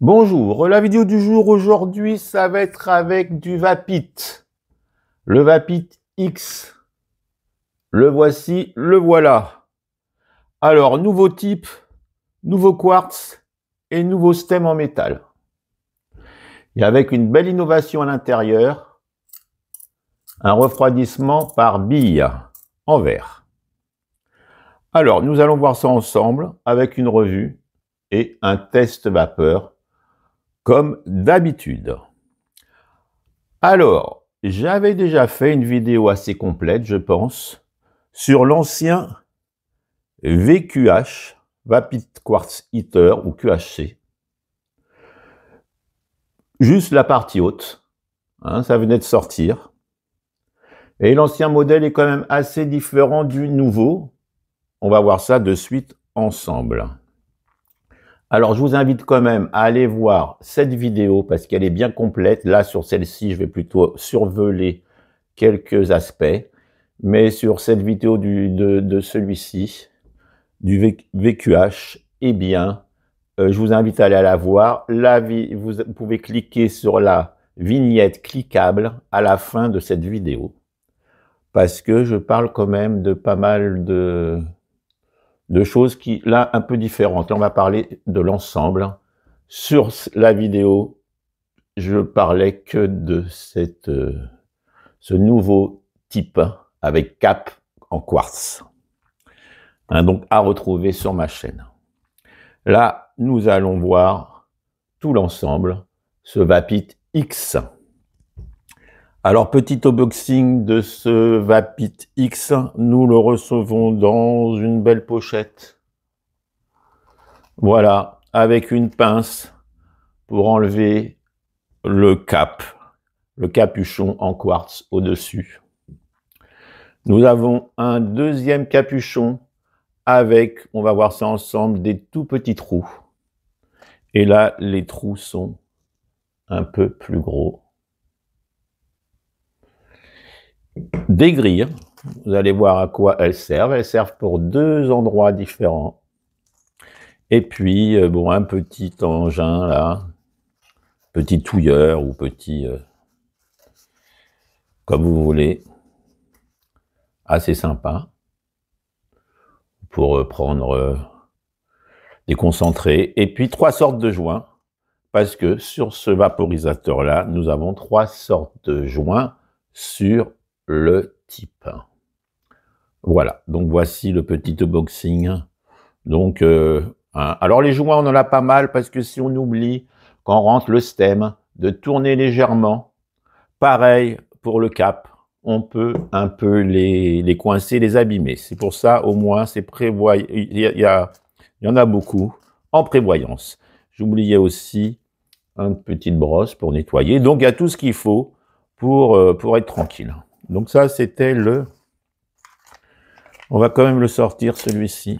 Bonjour, la vidéo du jour aujourd'hui, ça va être avec du Vapit. Le Vapit X. Le voici, le voilà. Alors, nouveau type, nouveau quartz et nouveau stem en métal. Et avec une belle innovation à l'intérieur, un refroidissement par bille en verre. Alors, nous allons voir ça ensemble avec une revue et un test vapeur comme d'habitude. Alors, j'avais déjà fait une vidéo assez complète, je pense, sur l'ancien VQH, Vapid Quartz Heater ou QHC. Juste la partie haute, hein, ça venait de sortir. Et l'ancien modèle est quand même assez différent du nouveau. On va voir ça de suite ensemble. Alors, je vous invite quand même à aller voir cette vidéo parce qu'elle est bien complète. Là, sur celle-ci, je vais plutôt survoler quelques aspects. Mais sur cette vidéo de, celui-ci, du VQH, eh bien, euh, je vous invite à aller la voir. Là, vous pouvez cliquer sur la vignette cliquable à la fin de cette vidéo parce que je parle quand même de pas mal de, de choses qui, là, un peu différentes. on va parler de l'ensemble. Sur la vidéo, je parlais que de cette, euh, ce nouveau type hein, avec cap en quartz. Hein, donc, à retrouver sur ma chaîne. Là, nous allons voir tout l'ensemble, ce Vapit X. Alors, petit unboxing de ce Vapit X. Nous le recevons dans une belle pochette. Voilà, avec une pince pour enlever le cap, le capuchon en quartz au-dessus. Nous avons un deuxième capuchon avec, on va voir ça ensemble, des tout petits trous. Et là, les trous sont un peu plus gros. dégrir. Vous allez voir à quoi elles servent. Elles servent pour deux endroits différents. Et puis, euh, bon, un petit engin là, petit touilleur ou petit... Euh, comme vous voulez. Assez sympa. Pour euh, prendre des concentrés. Et puis, trois sortes de joints. Parce que sur ce vaporisateur-là, nous avons trois sortes de joints sur le type. Voilà, donc voici le petit unboxing, Donc, euh, hein. alors les joints, on en a pas mal parce que si on oublie quand on rentre le stem, de tourner légèrement, pareil pour le cap, on peut un peu les, coincer, les abîmer. C'est pour ça, au moins, c'est il, y y en a beaucoup en prévoyance. J'oubliais aussi une petite brosse pour nettoyer. Donc, il y a tout ce qu'il faut pour, euh, pour être tranquille. Donc ça, c'était le... On va quand même le sortir, celui-ci.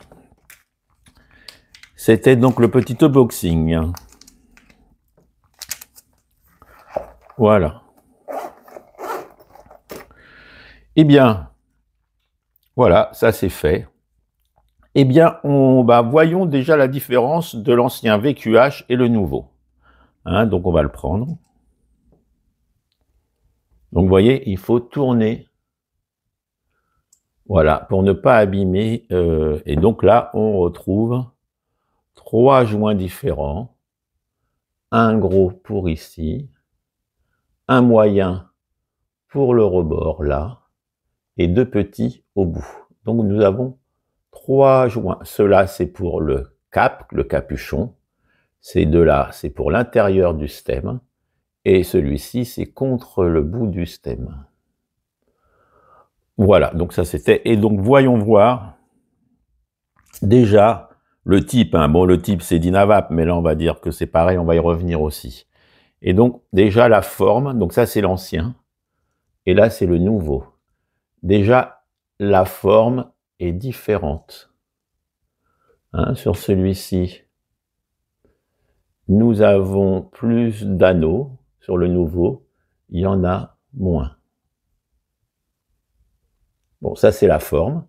C'était donc le petit unboxing. Voilà. Eh bien, voilà, ça c'est fait. Eh bien, on, bah, voyons déjà la différence de l'ancien VQH et le nouveau. Hein, donc on va le prendre. Donc vous voyez, il faut tourner. Voilà, pour ne pas abîmer. Euh, et donc là, on retrouve trois joints différents. Un gros pour ici, un moyen pour le rebord là, et deux petits au bout. Donc nous avons trois joints. Cela, c'est pour le cap, le capuchon. Ces deux-là, c'est pour l'intérieur du stem et celui-ci, c'est contre le bout du stem. Voilà, donc ça c'était. Et donc voyons voir déjà le type. Hein, bon, le type c'est Dinavap, mais là on va dire que c'est pareil, on va y revenir aussi. Et donc déjà la forme, donc ça c'est l'ancien, et là c'est le nouveau. Déjà la forme est différente. Hein, sur celui-ci, nous avons plus d'anneaux, sur le nouveau, il y en a moins. Bon, ça c'est la forme.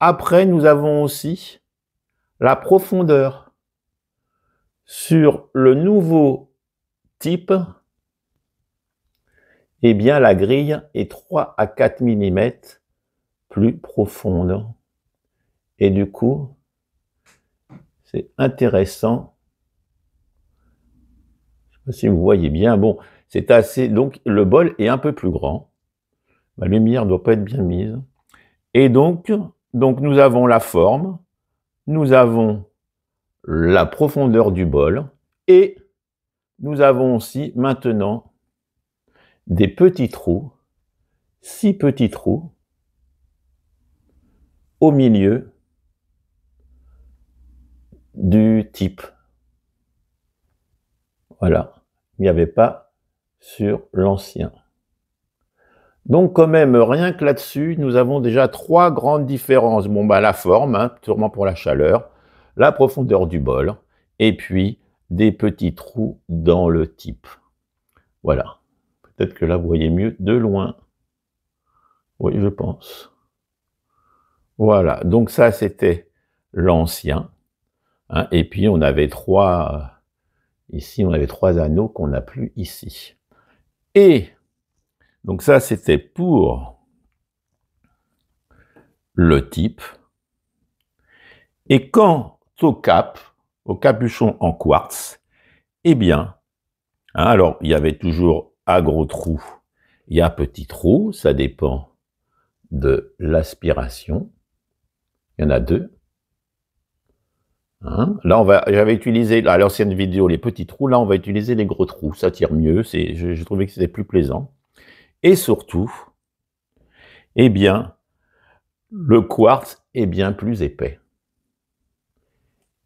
Après, nous avons aussi la profondeur. Sur le nouveau type, eh bien la grille est 3 à 4 mm plus profonde. Et du coup, c'est intéressant si vous voyez bien, bon, c'est assez... Donc le bol est un peu plus grand. Ma lumière ne doit pas être bien mise. Et donc, donc nous avons la forme, nous avons la profondeur du bol et nous avons aussi maintenant des petits trous, six petits trous au milieu du type. Voilà, il n'y avait pas sur l'ancien. Donc quand même, rien que là-dessus, nous avons déjà trois grandes différences. Bon, bah la forme, hein, sûrement pour la chaleur, la profondeur du bol, et puis des petits trous dans le type. Voilà. Peut-être que là, vous voyez mieux de loin. Oui, je pense. Voilà, donc ça, c'était l'ancien. Hein, et puis, on avait trois Ici, on avait trois anneaux qu'on n'a plus ici. Et, donc ça, c'était pour le type. Et quand au cap, au capuchon en quartz, eh bien, hein, alors il y avait toujours un gros trou et un petit trou, ça dépend de l'aspiration. Il y en a deux. Hein? là, on va, j'avais utilisé à l'ancienne vidéo les petits trous. Là, on va utiliser les gros trous. Ça tire mieux. C'est, j'ai trouvé que c'était plus plaisant. Et surtout, eh bien, le quartz est bien plus épais.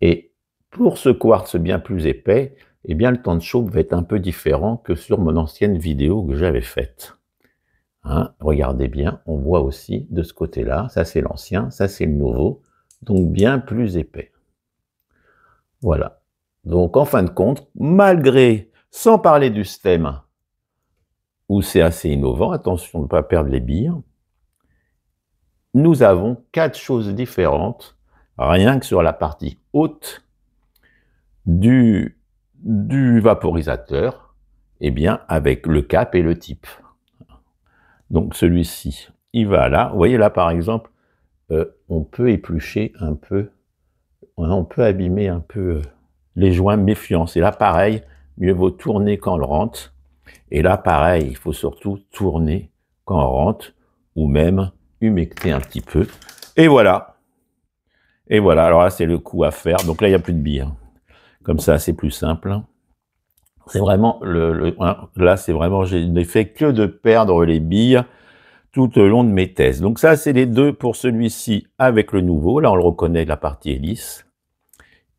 Et pour ce quartz bien plus épais, eh bien, le temps de chauffe va être un peu différent que sur mon ancienne vidéo que j'avais faite. Hein? regardez bien, on voit aussi de ce côté-là, ça c'est l'ancien, ça c'est le nouveau, donc bien plus épais. Voilà. Donc en fin de compte, malgré, sans parler du stem, où c'est assez innovant, attention de ne pas perdre les billes, nous avons quatre choses différentes, rien que sur la partie haute du, du vaporisateur, et eh bien avec le cap et le type. Donc celui-ci, il va là. Vous voyez là par exemple, euh, on peut éplucher un peu on peut abîmer un peu euh, les joints, méfiants. Et là, pareil, mieux vaut tourner quand on rentre. Et là, pareil, il faut surtout tourner quand on rentre, ou même humecter un petit peu. Et voilà. Et voilà, alors là, c'est le coup à faire. Donc là, il n'y a plus de billes, hein. Comme ça, c'est plus simple. C'est vraiment le, hein, là, c'est vraiment, je n'ai fait que de perdre les billes tout au long de mes thèses. Donc ça, c'est les deux pour celui-ci avec le nouveau. Là, on le reconnaît, la partie hélice.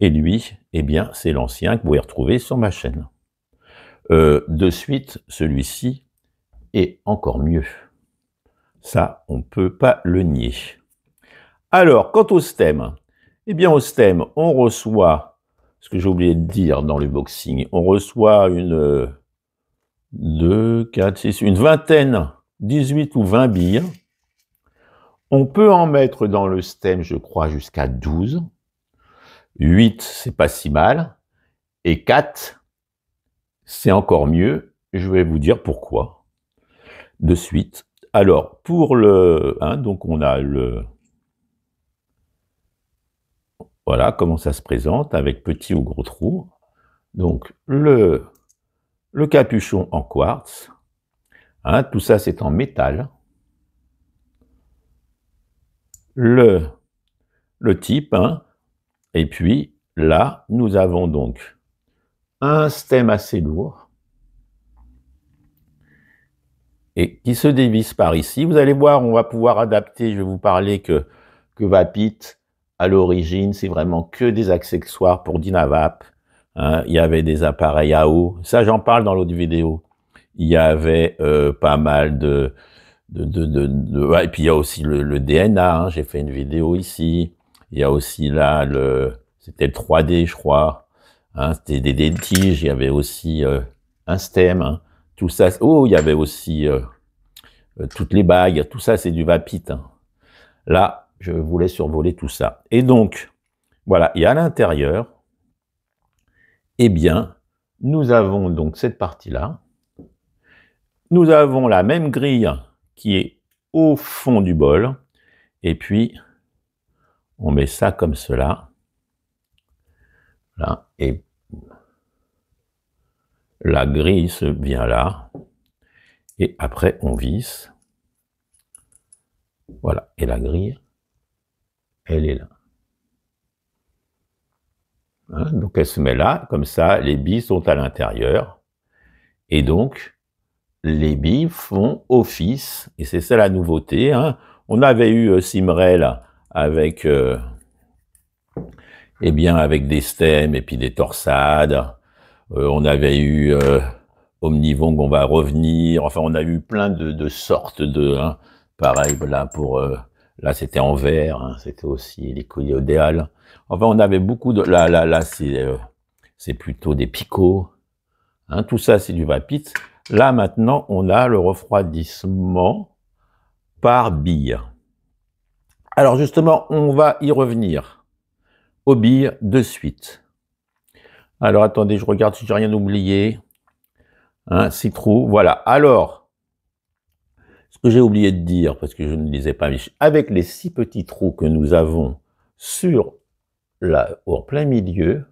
Et lui, eh bien, c'est l'ancien que vous pouvez retrouver sur ma chaîne. Euh, de suite, celui-ci est encore mieux. Ça, on ne peut pas le nier. Alors, quant au stem, eh bien, au stem, on reçoit, ce que j'ai oublié de dire dans le boxing, on reçoit une, 2, euh, 4, une vingtaine, 18 ou 20 billes. On peut en mettre dans le stem, je crois, jusqu'à 12. 8, c'est pas si mal. Et 4, c'est encore mieux. Je vais vous dire pourquoi. De suite. Alors, pour le hein, donc on a le... Voilà comment ça se présente avec petit ou gros trou. Donc, le, le capuchon en quartz. Hein, tout ça, c'est en métal. Le, le type, hein, et puis là, nous avons donc un stem assez lourd et qui se dévisse par ici. Vous allez voir, on va pouvoir adapter, je vais vous parler que, Vapit, à l'origine, c'est vraiment que des accessoires pour Dynavap. Hein. il y avait des appareils à eau, ça j'en parle dans l'autre vidéo. Il y avait euh, pas mal de... de, et puis il y a aussi le, le DNA, hein. j'ai fait une vidéo ici. Il y a aussi là le, c'était le 3D, je crois. Hein, c'était des, tiges. Il y avait aussi euh, un stem. Hein. Tout ça. Oh, il y avait aussi euh, euh, toutes les bagues. Tout ça, c'est du vapite. Hein. Là, je voulais survoler tout ça. Et donc, voilà. Et à l'intérieur, eh bien, nous avons donc cette partie-là. Nous avons la même grille qui est au fond du bol. Et puis, on met ça comme cela. et la grille se vient là. Et après, on visse. Voilà. Et la grille, elle est là. Hein? donc elle se met là, comme ça, les billes sont à l'intérieur. Et donc, les billes font office, et c'est ça la nouveauté. Hein. On avait eu euh, Simrel avec, euh, eh bien, avec des stems et puis des torsades. Euh, on avait eu euh, Omnivong, on va revenir. Enfin, on a eu plein de, sortes de... Hein, pareil, là, pour... Là, c'était en vert, hein, c'était aussi les coléodéales. Enfin, on avait beaucoup de... Là, là, là, c'est plutôt des picots. Hein. tout ça, c'est du vapite. Là, maintenant, on a le refroidissement par bille. Alors justement, on va y revenir au billes de suite. Alors attendez, je regarde si j'ai rien oublié. Hein, trous, voilà. Alors, ce que j'ai oublié de dire, parce que je ne disais pas, avec les six petits trous que nous avons sur la, en plein milieu,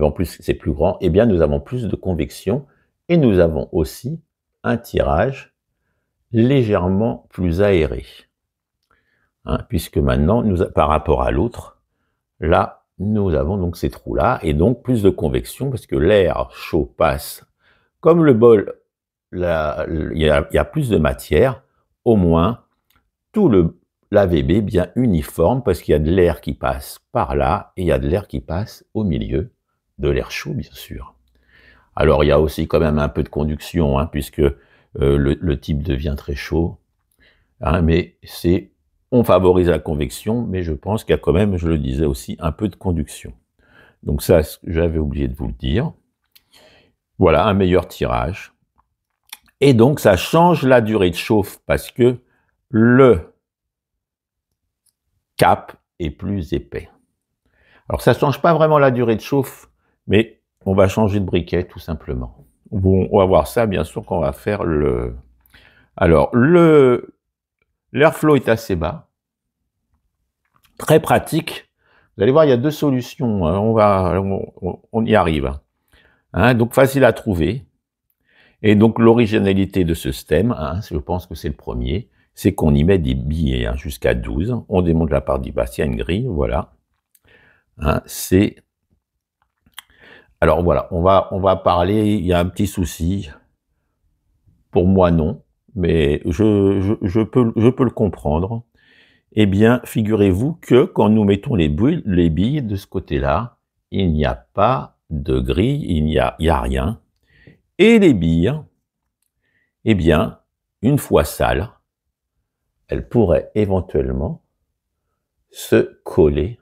en plus c'est plus grand, eh bien nous avons plus de convection et nous avons aussi un tirage légèrement plus aéré. Hein, puisque maintenant, nous, par rapport à l'autre, là, nous avons donc ces trous-là, et donc plus de convection, parce que l'air chaud passe. Comme le bol, il y, a plus de matière, au moins, tout le l'AVB bien uniforme, parce qu'il y a de l'air qui passe par là, et il y a de l'air qui passe au milieu, de l'air chaud, bien sûr. Alors, il y a aussi quand même un peu de conduction, hein, puisque euh, le, type devient très chaud, hein, mais c'est on favorise la convection, mais je pense qu'il y a quand même, je le disais aussi, un peu de conduction. Donc ça, j'avais oublié de vous le dire. Voilà, un meilleur tirage. Et donc, ça change la durée de chauffe parce que le cap est plus épais. Alors, ça ne change pas vraiment la durée de chauffe, mais on va changer de briquet tout simplement. on va voir ça, bien sûr, qu'on va faire le... Alors, le, leur flow est assez bas. Très pratique. Vous allez voir, il y a deux solutions. Hein. On, va, on, y arrive. Hein. donc facile à trouver. Et donc l'originalité de ce stem, hein, je pense que c'est le premier, c'est qu'on y met des billets jusqu'à 12. On démonte la part du une grille, voilà. c'est... Alors voilà, on va, on va parler, il y a un petit souci. Pour moi, non mais je, je, peux, je peux le comprendre. Eh bien, figurez-vous que quand nous mettons les, les billes de ce côté-là, il n'y a pas de grille, il n'y a, a rien. Et les billes, eh bien, une fois sales, elles pourraient éventuellement se coller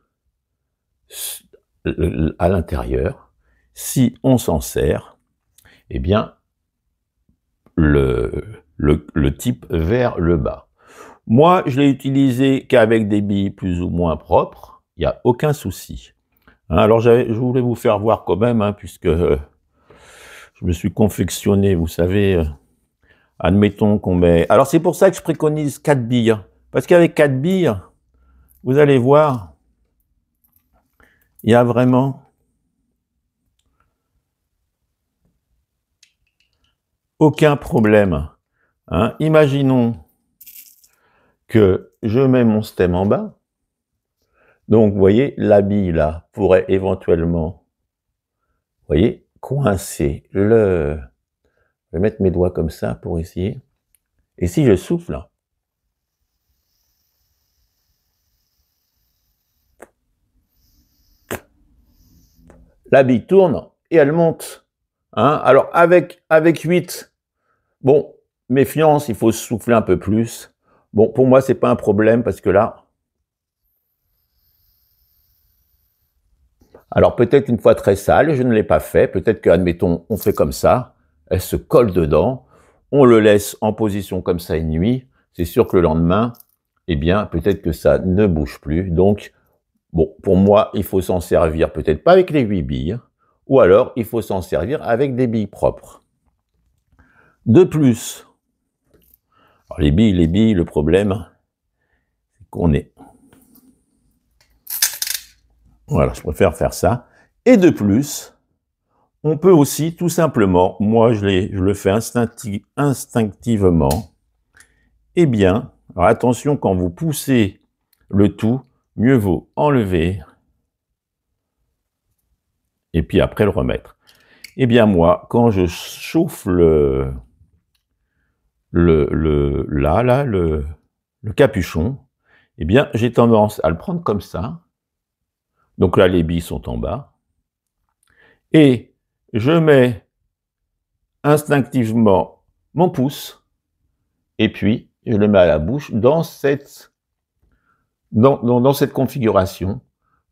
à l'intérieur. Si on s'en sert, eh bien, le, le, type vers le bas. Moi, je l'ai utilisé qu'avec des billes plus ou moins propres, il n'y a aucun souci. Hein, alors, je voulais vous faire voir quand même, hein, puisque euh, je me suis confectionné, vous savez, euh, admettons qu'on met... Alors, c'est pour ça que je préconise 4 billes, hein, parce qu'avec 4 billes, vous allez voir, il y a vraiment... Aucun problème. Hein, imaginons que je mets mon stem en bas. Donc, vous voyez, la bille, là, pourrait éventuellement, voyez, coincer le... Je vais mettre mes doigts comme ça pour essayer. Et si je souffle, la bille tourne et elle monte. Hein, alors avec, avec 8, bon, Méfiance, il faut souffler un peu plus. Bon, pour moi, ce n'est pas un problème parce que là, alors peut-être une fois très sale, je ne l'ai pas fait. Peut-être que, admettons, on fait comme ça, elle se colle dedans, on le laisse en position comme ça une nuit. C'est sûr que le lendemain, eh bien, peut-être que ça ne bouge plus. Donc, bon, pour moi, il faut s'en servir peut-être pas avec les huit billes, ou alors il faut s'en servir avec des billes propres. De plus, les billes, les billes, le problème, c'est qu'on est... Voilà, je préfère faire ça. Et de plus, on peut aussi tout simplement, moi je, le fais instinctivement, eh bien, attention quand vous poussez le tout, mieux vaut enlever et puis après le remettre. Eh bien moi, quand je chauffe le, le, le, là, là, le, le capuchon, eh bien, j'ai tendance à le prendre comme ça. Donc là, les billes sont en bas. Et je mets instinctivement mon pouce, et puis je le mets à la bouche dans cette, dans, dans, dans cette configuration.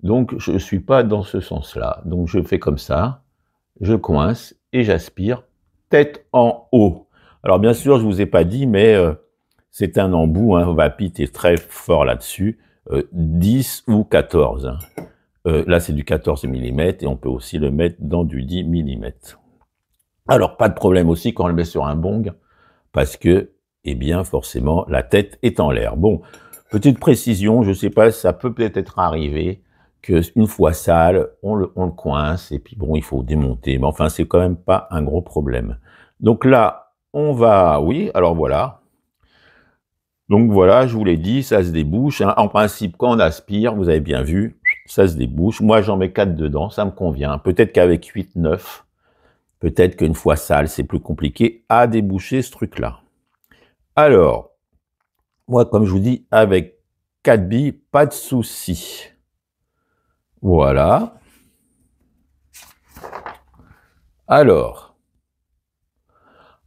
Donc je ne suis pas dans ce sens-là. Donc je fais comme ça, je coince et j'aspire tête en haut. Alors bien sûr, je vous ai pas dit, mais euh, c'est un embout, hein, Vapit est très fort là-dessus, 10 euh, ou 14. Hein. Euh, là, c'est du 14 mm et on peut aussi le mettre dans du 10 mm. Alors, pas de problème aussi quand on le met sur un bong, parce que, eh bien, forcément, la tête est en l'air. Bon, petite précision, je ne sais pas, ça peut peut-être arriver qu'une fois sale, on le, on le coince et puis bon, il faut démonter. Mais enfin, c'est quand même pas un gros problème. Donc là, on va, oui, alors voilà. Donc voilà, je vous l'ai dit, ça se débouche. Hein. En principe, quand on aspire, vous avez bien vu, ça se débouche. Moi, j'en mets 4 dedans, ça me convient. Peut-être qu'avec 8, 9, peut-être qu'une fois sale, c'est plus compliqué à déboucher ce truc-là. Alors, moi, comme je vous dis, avec 4 billes, pas de souci. Voilà. Alors,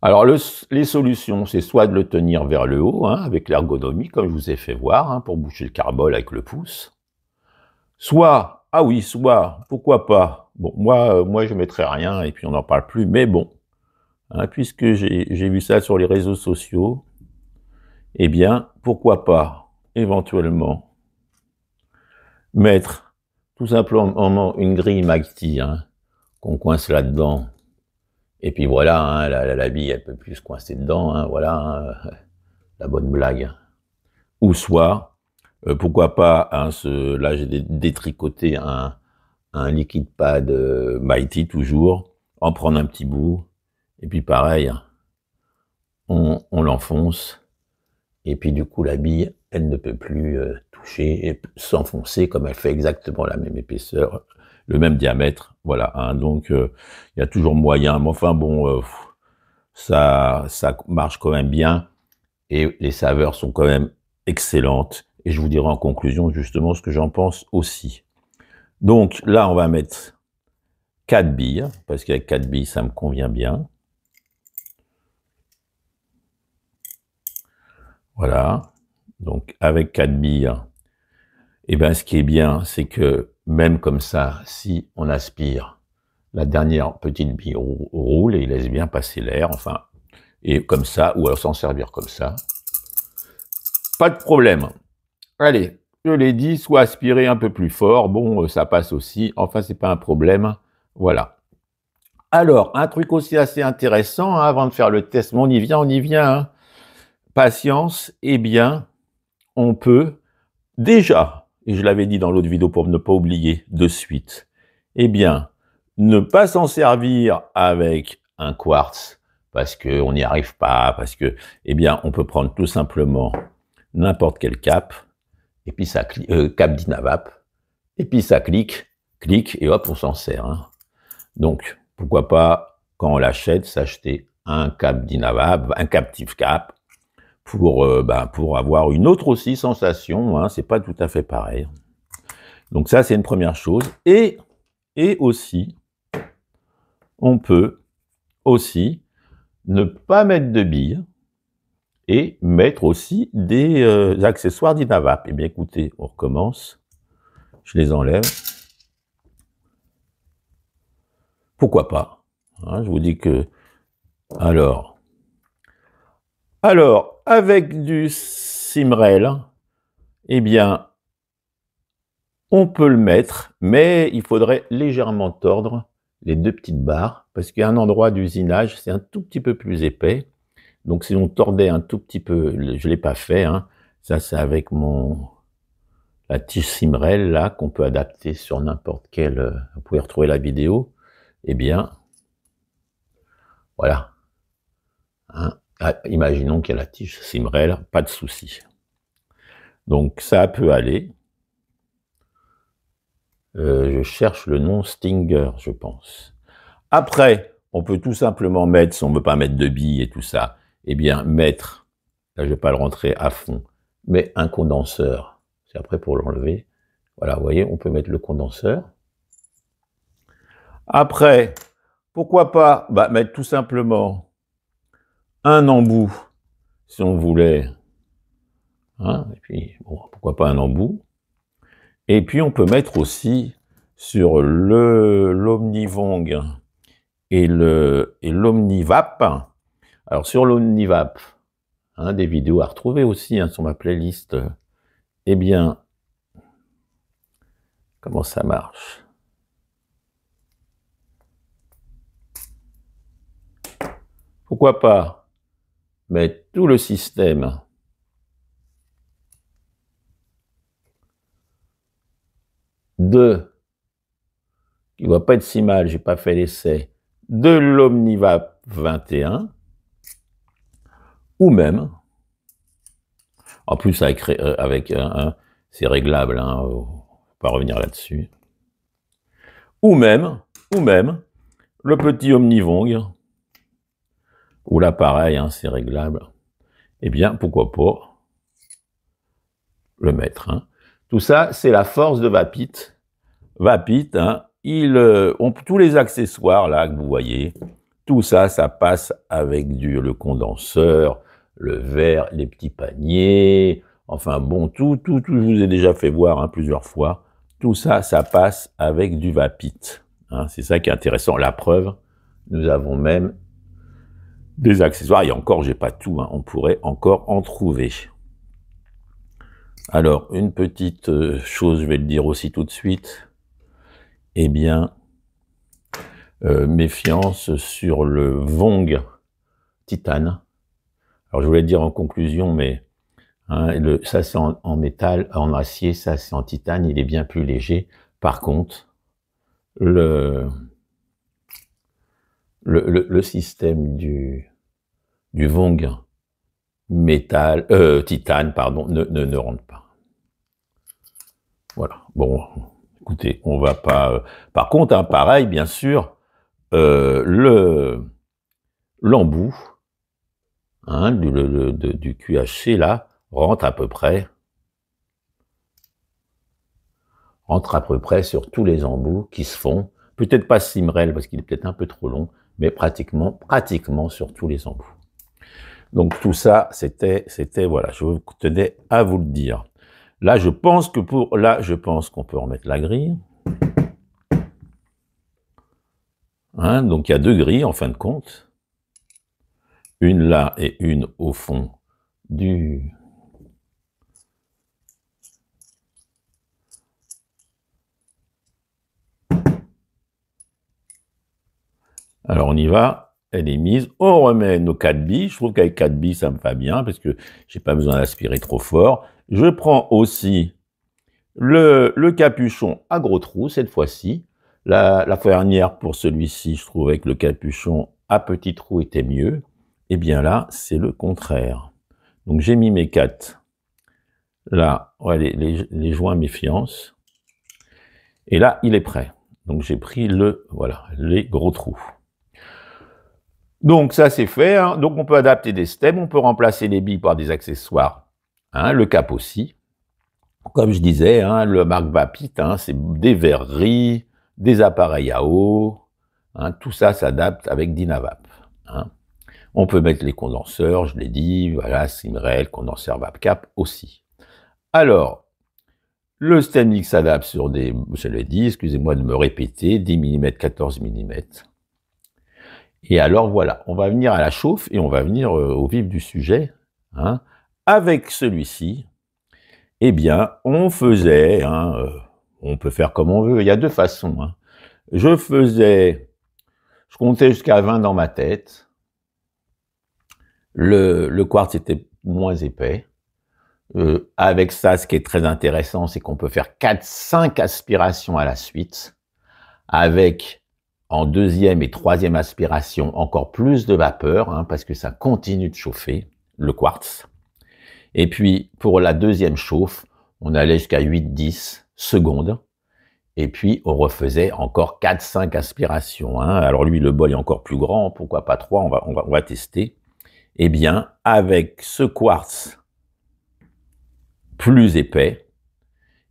alors les solutions, c'est soit de le tenir vers le haut, hein, avec l'ergonomie, comme je vous ai fait voir, hein, pour boucher le carbone avec le pouce. Soit, ah oui, soit, pourquoi pas. Bon, moi, euh, moi je mettrai rien et puis on n'en parle plus, mais bon, hein, puisque j'ai vu ça sur les réseaux sociaux, eh bien, pourquoi pas, éventuellement, mettre tout simplement une grille Magti, qu'on coince là-dedans, et puis voilà, hein, la, bille, elle peut plus se coincer dedans, hein, voilà hein, la bonne blague. Ou soit, euh, pourquoi pas, ce, là j'ai détricoté un, un liquide pad euh, Mighty toujours, en prendre un petit bout, et puis pareil, on, l'enfonce, et puis du coup la bille, elle ne peut plus euh, toucher et s'enfoncer comme elle fait exactement la même épaisseur le même diamètre. Voilà. Hein. donc, euh, il y a toujours moyen. Mais enfin, bon, euh, ça, ça marche quand même bien. Et les saveurs sont quand même excellentes. Et je vous dirai en conclusion justement ce que j'en pense aussi. Donc là, on va mettre 4 billes, hein, parce qu'avec 4 billes, ça me convient bien. Voilà. Donc avec 4 billes, hein, et eh ben, ce qui est bien, c'est que même comme ça, si on aspire, la dernière petite bille roule et il laisse bien passer l'air, enfin, et comme ça, ou alors s'en servir comme ça. Pas de problème. Allez, je l'ai dit, soit aspirer un peu plus fort, bon, euh, ça passe aussi, enfin, c'est pas un problème, voilà. Alors, un truc aussi assez intéressant, hein, avant de faire le test, mais on y vient, on y vient, hein. patience, eh bien, on peut déjà je l'avais dit dans l'autre vidéo pour ne pas oublier de suite, eh bien, ne pas s'en servir avec un quartz, parce qu'on n'y arrive pas, parce que, eh bien, on peut prendre tout simplement n'importe quel cap, et puis ça clique, euh, cap d'inavap, et puis ça clique, clique, et hop, on s'en sert. Hein. Donc, pourquoi pas, quand on l'achète, s'acheter un cap d'inavap, un captive cap, euh, ben, pour, avoir une autre aussi sensation, hein, c'est pas tout à fait pareil. Donc ça, c'est une première chose. Et, aussi, on peut aussi ne pas mettre de billes et mettre aussi des euh, accessoires d'Inavap. Eh bien écoutez, on recommence. Je les enlève. Pourquoi pas hein, Je vous dis que... Alors, alors, avec du Simrel, eh bien, on peut le mettre, mais il faudrait légèrement tordre les deux petites barres, parce a un endroit d'usinage, c'est un tout petit peu plus épais. Donc si on tordait un tout petit peu, je ne l'ai pas fait, hein, ça c'est avec mon la tige Simrel, là, qu'on peut adapter sur n'importe quel... Euh, vous pouvez retrouver la vidéo. Eh bien, voilà. Hein. Ah, imaginons qu'il y a la tige Simrel, pas de souci. Donc ça peut aller. Euh, je cherche le nom Stinger, je pense. Après, on peut tout simplement mettre, si on ne veut pas mettre de billes et tout ça, eh bien mettre, là je ne vais pas le rentrer à fond, mais un condenseur. C'est après pour l'enlever. Voilà, vous voyez, on peut mettre le condenseur. Après, pourquoi pas bah, mettre tout simplement un embout, si on voulait. Hein, et puis, bon, pourquoi pas un embout. Et puis, on peut mettre aussi sur l'omnivong et l'omnivap. Alors, sur l'omnivap, hein, des vidéos à retrouver aussi hein, sur ma playlist. Eh bien, comment ça marche Pourquoi pas mais tout le système de, qui ne va pas être si mal, j'ai pas fait l'essai, de l'Omnivap 21, ou même, en plus avec, euh, avec c'est réglable, hein, on va revenir là-dessus, ou même, ou même, le petit Omnivong, ou là hein, c'est réglable, eh bien, pourquoi pas le mettre. Hein. Tout ça, c'est la force de Vapit. Vapit, hein, il, euh, tous les accessoires là que vous voyez, tout ça, ça passe avec du, le condenseur, le verre, les petits paniers, enfin bon, tout, tout, tout, je vous ai déjà fait voir hein, plusieurs fois, tout ça, ça passe avec du Vapit. c'est ça qui est intéressant. La preuve, nous avons même des accessoires. Et encore, j'ai pas tout, hein. on pourrait encore en trouver. Alors, une petite euh, chose, je vais le dire aussi tout de suite. Eh bien, euh, méfiance sur le Vong titane. Alors, je voulais dire en conclusion, mais hein, le, ça c'est en, en, métal, en acier, ça c'est en titane, il est bien plus léger. Par contre, le, le, système du, du Vong, métal, euh, titane, pardon, ne, ne, rentre pas. Voilà. Bon, écoutez, on va pas. Euh, par contre, un hein, pareil, bien sûr, euh, le l'embout hein, du, du QHC là rentre à peu près rentre à peu près sur tous les embouts qui se font. Peut-être pas Simrel parce qu'il est peut-être un peu trop long, mais pratiquement, pratiquement sur tous les embouts. Donc tout ça, c'était, c'était, voilà, je tenais à vous le dire. Là, je pense que pour, là, je pense qu'on peut remettre la grille. Hein, donc il y a deux grilles en fin de compte. Une là et une au fond du, Alors on y va, elle est mise, on remet nos 4 billes, je trouve qu'avec 4 billes ça me va bien parce que j'ai pas besoin d'aspirer trop fort. Je prends aussi le, capuchon à gros trous cette fois-ci. La, fois dernière pour celui-ci, je trouvais que le capuchon à petit trou était mieux. Et eh bien là, c'est le contraire. Donc j'ai mis mes 4. Là, ouais, les, les, les joints méfiance. Et là, il est prêt. Donc j'ai pris le, voilà, les gros trous. Donc ça c'est fait, hein. donc on peut adapter des stems, on peut remplacer les billes par des accessoires, hein, le cap aussi. Comme je disais, hein, le Mark Vapit, hein, c'est des verreries, des appareils à eau, hein. tout ça s'adapte avec Dynavap. On peut mettre les condenseurs, je l'ai dit, voilà, Simrel, condenseur VapCap aussi. Alors, le stem s'adapte sur des, je l'ai dit, excusez-moi de me répéter, 10 mm, 14 mm. Et alors voilà, on va venir à la chauffe et on va venir euh, au vif du sujet. Hein. Avec celui-ci, eh bien, on faisait, hein, euh, on peut faire comme on veut, il y a deux façons. Hein. Je faisais, je comptais jusqu'à 20 dans ma tête. Le, le quartz était moins épais. Euh, avec ça, ce qui est très intéressant, c'est qu'on peut faire 4-5 aspirations à la suite. Avec en deuxième et troisième aspiration, encore plus de vapeur, hein, parce que ça continue de chauffer, le quartz. Et puis, pour la deuxième chauffe, on allait jusqu'à 8-10 secondes. Et puis, on refaisait encore 4-5 aspirations. Hein. Alors lui, le bol est encore plus grand, pourquoi pas 3, on va, on va, on va tester. Eh bien, avec ce quartz plus épais,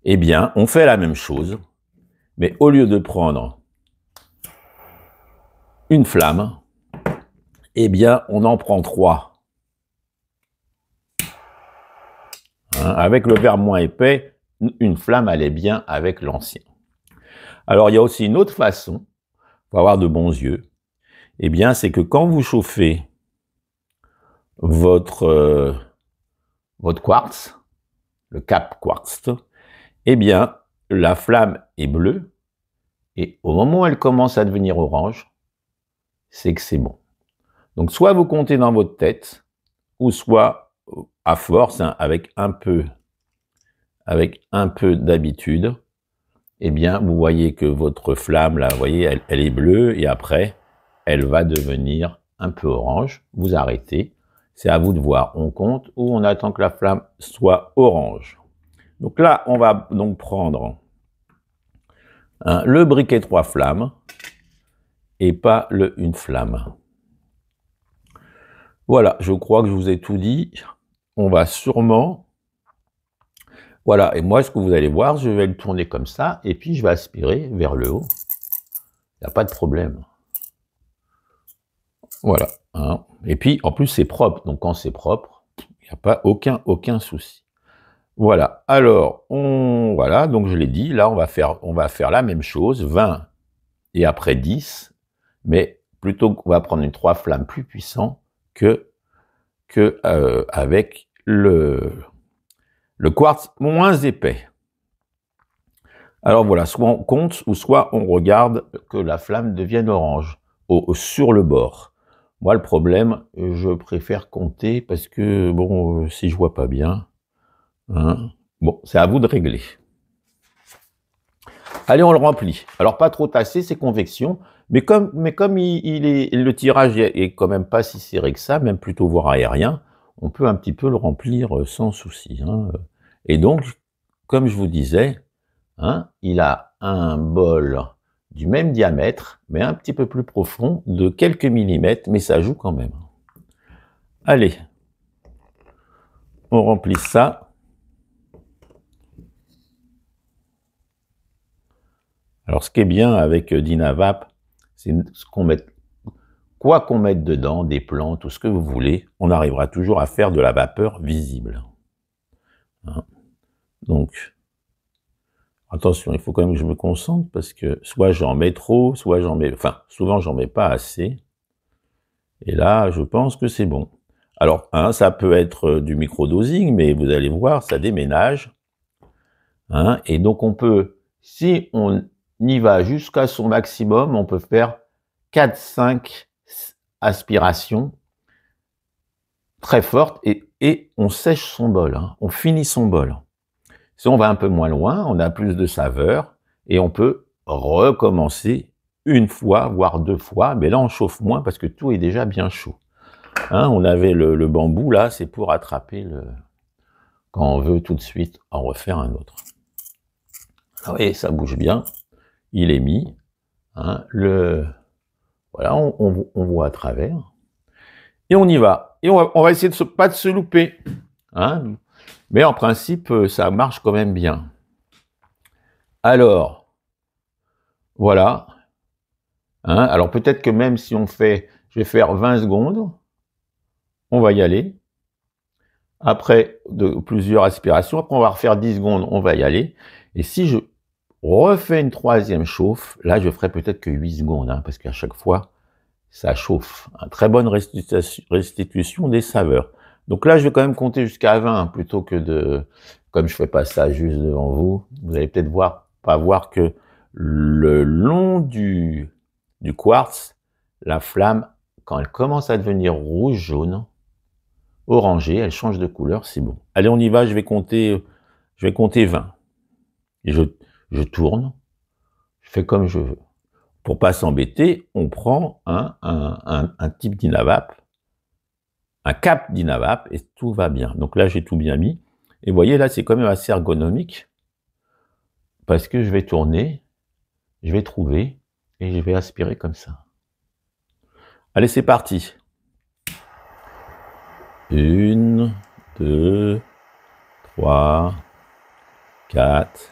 eh bien, on fait la même chose, mais au lieu de prendre une flamme, eh bien, on en prend trois. Hein, avec le verre moins épais, une flamme allait bien avec l'ancien. Alors, il y a aussi une autre façon, pour avoir de bons yeux, eh bien, c'est que quand vous chauffez votre, euh, votre quartz, le cap quartz, eh bien, la flamme est bleue, et au moment où elle commence à devenir orange, c'est que c'est bon. Donc soit vous comptez dans votre tête, ou soit euh, à force, hein, avec un peu, avec un peu d'habitude, eh bien vous voyez que votre flamme là, vous voyez, elle, est bleue et après elle va devenir un peu orange. Vous arrêtez. C'est à vous de voir. On compte ou on attend que la flamme soit orange. Donc là, on va donc prendre hein, le briquet trois flammes et pas le une flamme. Voilà, je crois que je vous ai tout dit. On va sûrement... Voilà, et moi, ce que vous allez voir, je vais le tourner comme ça, et puis je vais aspirer vers le haut. Il n'y a pas de problème. Voilà. Hein. Et puis, en plus, c'est propre. Donc, quand c'est propre, il n'y a pas aucun, aucun souci. Voilà. Alors, on, voilà. Donc, je l'ai dit. Là, on va faire, on va faire la même chose. 20 et après 10 mais plutôt qu'on va prendre une trois flammes plus puissant que, euh, avec le, quartz moins épais. Alors voilà, soit on compte ou soit on regarde que la flamme devienne orange sur le bord. Moi, le problème, je préfère compter parce que, bon, euh, si je vois pas bien, hein, bon, c'est à vous de régler. Allez, on le remplit. Alors, pas trop tasser ces convections, mais comme, il, est, le tirage est quand même pas si serré que ça, même plutôt voire aérien, on peut un petit peu le remplir euh, sans souci. Hein. Et donc, comme je vous disais, hein, il a un bol du même diamètre, mais un petit peu plus profond, de quelques millimètres, mais ça joue quand même. Allez, on remplit ça. Alors ce qui est bien avec Dynavap, c'est qu'on quoi qu'on mette dedans, des plantes tout ce que vous voulez, on arrivera toujours à faire de la vapeur visible. Hein. Donc, attention, il faut quand même que je me concentre parce que soit j'en mets trop, soit j'en mets, enfin, souvent j'en mets pas assez. Et là, je pense que c'est bon. Alors, hein, ça peut être euh, du microdosing, mais vous allez voir, ça déménage. Hein, et donc, on peut, si on n'y va jusqu'à son maximum. On peut faire 4, 5 aspirations très fortes et, on sèche son bol. Hein. On finit son bol. Si on va un peu moins loin, on a plus de saveur et on peut recommencer une fois, voire deux fois, mais là on chauffe moins parce que tout est déjà bien chaud. Hein, on avait le, bambou là, c'est pour attraper le... quand on veut tout de suite en refaire un autre. Vous ah voyez, ça bouge bien il est mis. Hein, le... Voilà, on, voit à travers. Et on y va. Et on va, essayer de se, pas de se louper. Hein. Mais en principe, euh, ça marche quand même bien. Alors, voilà. Hein. alors peut-être que même si on fait, je vais faire 20 secondes, on va y aller. Après de, plusieurs aspirations, après on va refaire 10 secondes, on va y aller. Et si je, refais une troisième chauffe. Là, je ferai peut-être que 8 secondes, hein, parce qu'à chaque fois, ça chauffe. un très bonne restitution, restitution des saveurs. Donc là, je vais quand même compter jusqu'à 20, hein, plutôt que de... Comme je fais pas ça juste devant vous, vous allez peut-être voir, pas voir que le long du, du quartz, la flamme, quand elle commence à devenir rouge-jaune, orangée, elle change de couleur, c'est bon. Allez, on y va, je vais compter, je vais compter 20. Et je je tourne, je fais comme je veux. Pour pas s'embêter, on prend un, un type d'inavap, un cap d'inavap, et tout va bien. Donc là, j'ai tout bien mis. Et vous voyez, là, c'est quand même assez ergonomique, parce que je vais tourner, je vais trouver, et je vais aspirer comme ça. Allez, c'est parti. Une, deux, trois, quatre,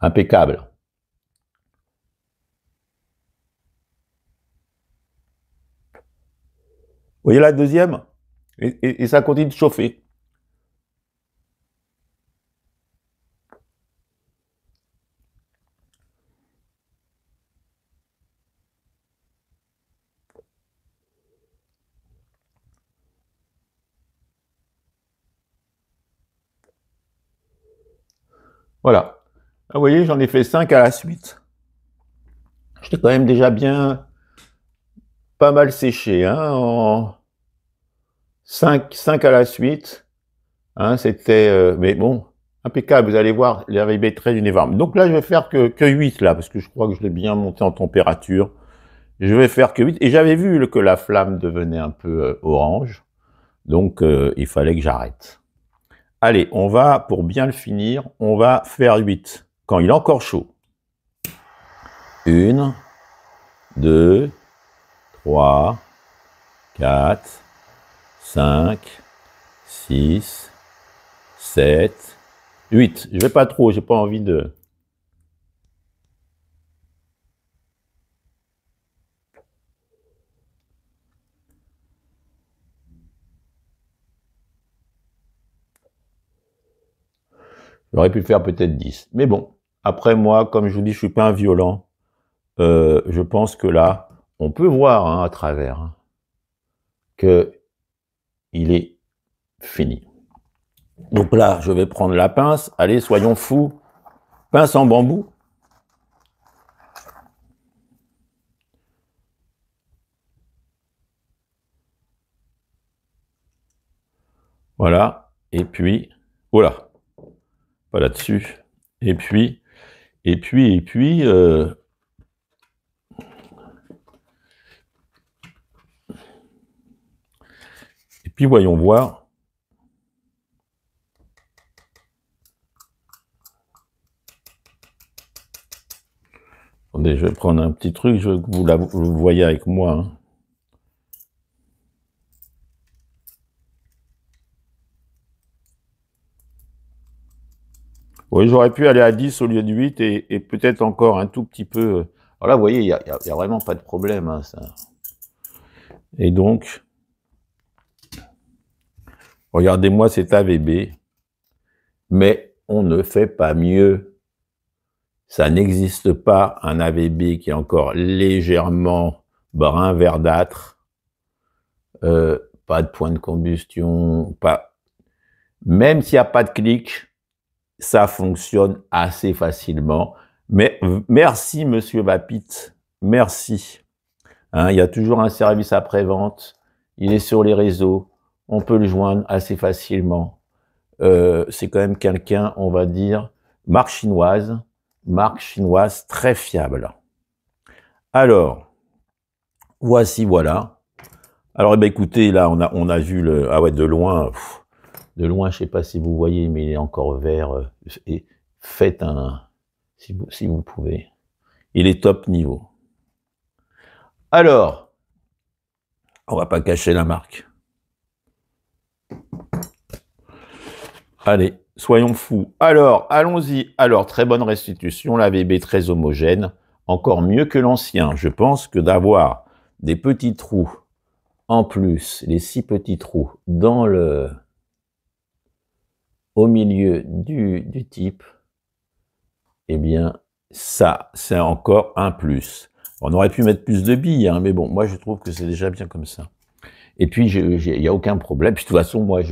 impeccable. voyez la deuxième et, ça continue de chauffer. Voilà. Ah, vous voyez, j'en ai fait 5 à la suite. J'étais quand même déjà bien pas mal séché. Hein, en 5, à la suite. Hein, C'était... Euh, mais bon, impeccable. Vous allez voir, j'avais très uniforme. Donc là, je vais faire que, que 8, là, parce que je crois que je l'ai bien monté en température. Je vais faire que 8. Et j'avais vu que la flamme devenait un peu euh, orange. Donc, euh, il fallait que j'arrête. Allez, on va, pour bien le finir, on va faire 8 il est encore chaud. 1 2 3 4 5 6 7 8 Je vais pas trop, j'ai pas envie de J'aurais pu faire peut-être 10 mais bon après moi, comme je vous dis, je suis pas un violent. Euh, je pense que là, on peut voir hein, à travers hein, que il est fini. Donc là, je vais prendre la pince. Allez, soyons fous. Pince en bambou. Voilà. Et puis, voilà. Pas là-dessus. Et puis, et puis, et puis, euh, et puis voyons voir. je vais prendre un petit truc, je vous, la, voyez avec moi. Hein. Oui, j'aurais pu aller à 10 au lieu de 8 et, peut-être encore un tout petit peu. Euh. Alors là, vous voyez, il n'y a, vraiment pas de problème. Hein, ça. Et donc, regardez-moi cet AVB, mais on ne fait pas mieux. Ça n'existe pas un AVB qui est encore légèrement brun verdâtre, euh, pas de point de combustion, pas. Même s'il n'y a pas de clic, ça fonctionne assez facilement. Mais merci, monsieur Vapit. Merci. Hein, il y a toujours un service après-vente. Il est sur les réseaux. On peut le joindre assez facilement. Euh, c'est quand même quelqu'un, on va dire, marque chinoise. Marque chinoise très fiable. Alors, voici, voilà. Alors, eh ben, écoutez, là, on a, on a vu le. Ah ouais, de loin de loin, je ne sais pas si vous voyez, mais il est encore vert. Euh, et faites un, si vous, pouvez. Il est top niveau. Alors, on ne va pas cacher la marque. Allez, soyons fous. Alors, allons-y. Alors, très bonne restitution, la VB très homogène, encore mieux que l'ancien. Je pense que d'avoir des petits trous en plus, les six petits trous dans le, au milieu du, type, eh bien, ça, c'est encore un plus. On aurait pu mettre plus de billes, hein, mais bon, moi, je trouve que c'est déjà bien comme ça. Et puis, il n'y a aucun problème. de toute façon, moi,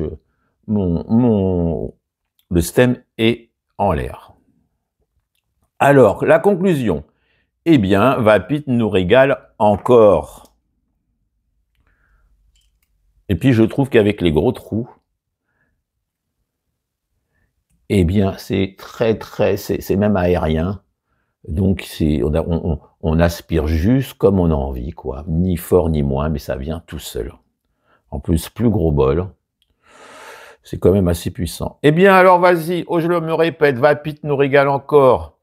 mon, le stem est en l'air. Alors, la conclusion. Eh bien, Vapit nous régale encore. Et puis, je trouve qu'avec les gros trous, eh bien, c'est très, très, c'est même aérien. Donc, on, on, aspire juste comme on a envie, quoi. Ni fort ni moins, mais ça vient tout seul. En plus, plus gros bol. C'est quand même assez puissant. Eh bien, alors, vas-y, oh, je le me répète, Vapit nous régale encore.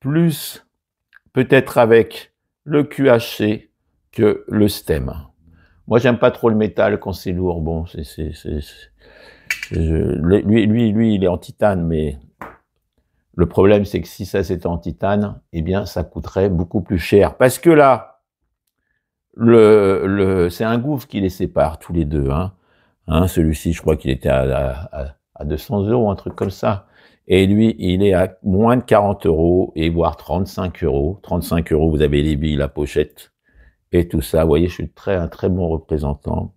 Plus, peut-être avec le QHC que le stem. Moi, j'aime pas trop le métal quand c'est lourd. Bon, c'est lui, lui, lui, il est en titane, mais le problème, c'est que si ça c'était en titane, eh bien, ça coûterait beaucoup plus cher. Parce que là, le, c'est un gouffre qui les sépare tous les deux. Hein. hein celui-ci, je crois qu'il était à, à, 200 euros, un truc comme ça. Et lui, il est à moins de 40 euros et voire 35 euros. 35 euros, vous avez les billes, la pochette et tout ça. Vous voyez, je suis très, un très bon représentant.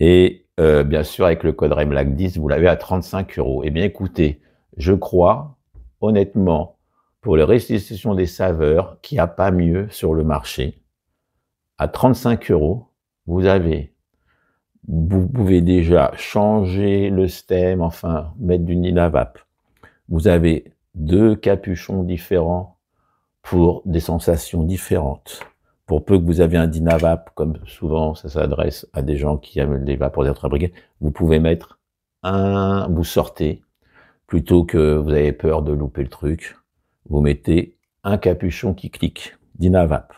Et euh, bien sûr, avec le code REMLAC 10, vous l'avez à 35 euros. Eh bien, écoutez, je crois, honnêtement, pour les restitution des saveurs, qu'il n'y a pas mieux sur le marché. À 35 euros, vous avez, vous pouvez déjà changer le stem, enfin, mettre du nid Vous avez deux capuchons différents pour des sensations différentes. Pour peu que vous avez un DynaVap, comme souvent ça s'adresse à des gens qui aiment les vapeurs fabriqués, vous pouvez mettre un, vous sortez, plutôt que vous avez peur de louper le truc, vous mettez un capuchon qui clique, DynaVap.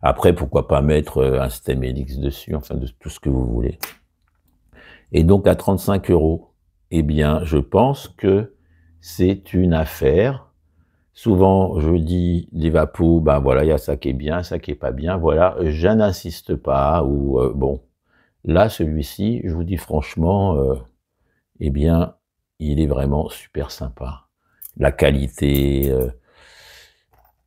Après, pourquoi pas mettre euh, un Stem Helix dessus, enfin de tout ce que vous voulez. Et donc à 35 euros, eh bien, je pense que c'est une affaire Souvent, je dis des vapos, ben voilà, il y a ça qui est bien, ça qui est pas bien, voilà, je n'insiste pas, ou euh, bon. Là, celui-ci, je vous dis franchement, euh, eh bien, il est vraiment super sympa. La qualité, euh,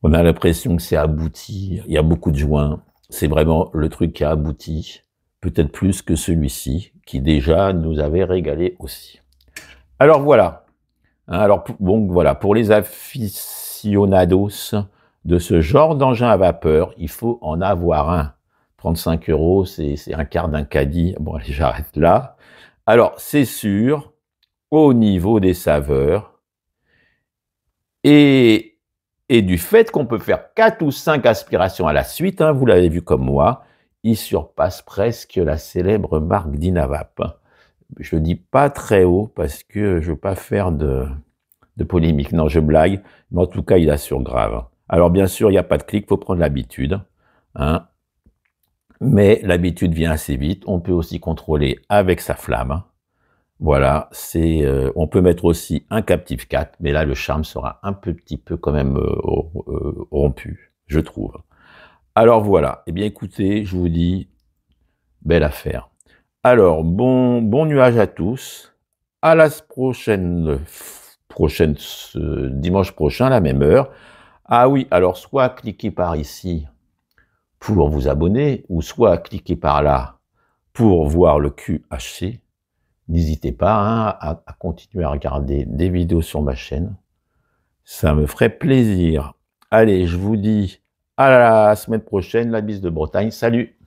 on a l'impression que c'est abouti, il y a beaucoup de joints, c'est vraiment le truc qui a abouti, peut-être plus que celui-ci, qui déjà nous avait régalé aussi. Alors voilà, hein, alors, bon, voilà, pour les affiches aficionados de ce genre d'engin à vapeur, il faut en avoir un. 35 euros, c'est un quart d'un caddie. Bon, j'arrête là. Alors, c'est sûr, au niveau des saveurs et, du fait qu'on peut faire 4 ou 5 aspirations à la suite, hein, vous l'avez vu comme moi, il surpasse presque la célèbre marque d'Inavap. Je ne dis pas très haut parce que je ne veux pas faire de, polémique. Non, je blague, mais en tout cas, il assure grave. Alors bien sûr, il n'y a pas de clic, faut prendre l'habitude. Hein. Mais l'habitude vient assez vite. On peut aussi contrôler avec sa flamme. Voilà, c'est. Euh, on peut mettre aussi un Captive 4, mais là le charme sera un petit peu quand même euh, euh, rompu, je trouve. Alors voilà. et eh bien écoutez, je vous dis belle affaire. Alors bon bon nuage à tous. À la prochaine dimanche prochain, à la même heure. Ah oui, alors soit cliquez par ici pour vous abonner, ou soit cliquez par là pour voir le QHC. N'hésitez pas hein, à, à continuer à regarder des vidéos sur ma chaîne. Ça me ferait plaisir. Allez, je vous dis à la semaine prochaine, la bise de Bretagne. Salut